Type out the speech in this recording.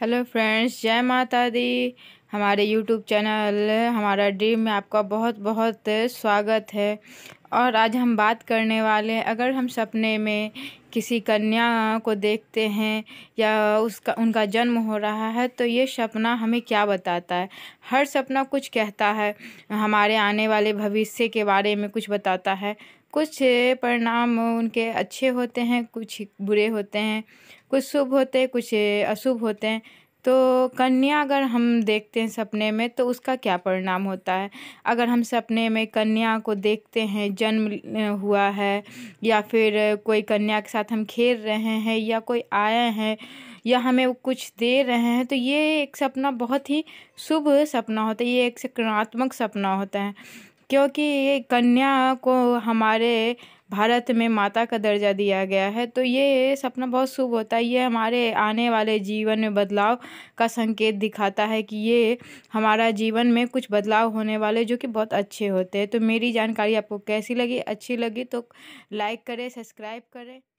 hello friends जय माता दी हमारे यूट्यूब चैनल हमारा ड्रीम में आपका बहुत बहुत स्वागत है और आज हम बात करने वाले हैं अगर हम सपने में किसी कन्या को देखते हैं या उसका उनका जन्म हो रहा है तो ये सपना हमें क्या बताता है हर सपना कुछ कहता है हमारे आने वाले भविष्य के बारे में कुछ बताता है कुछ परिणाम उनके अच्छे होते हैं कुछ बुरे होते हैं कुछ शुभ होते हैं कुछ अशुभ होते हैं तो कन्या अगर हम देखते हैं सपने में तो उसका क्या परिणाम होता है अगर हम सपने में कन्या को देखते हैं जन्म हुआ है या फिर कोई कन्या के साथ हम खेल रहे हैं या कोई आए हैं या हमें कुछ दे रहे हैं तो ये एक सपना बहुत ही शुभ सपना होता है ये एक सकारात्मक सपना होता है क्योंकि ये कन्या को हमारे भारत में माता का दर्जा दिया गया है तो ये सपना बहुत शुभ होता है ये हमारे आने वाले जीवन में बदलाव का संकेत दिखाता है कि ये हमारा जीवन में कुछ बदलाव होने वाले जो कि बहुत अच्छे होते हैं तो मेरी जानकारी आपको कैसी लगी अच्छी लगी तो लाइक करें सब्सक्राइब करें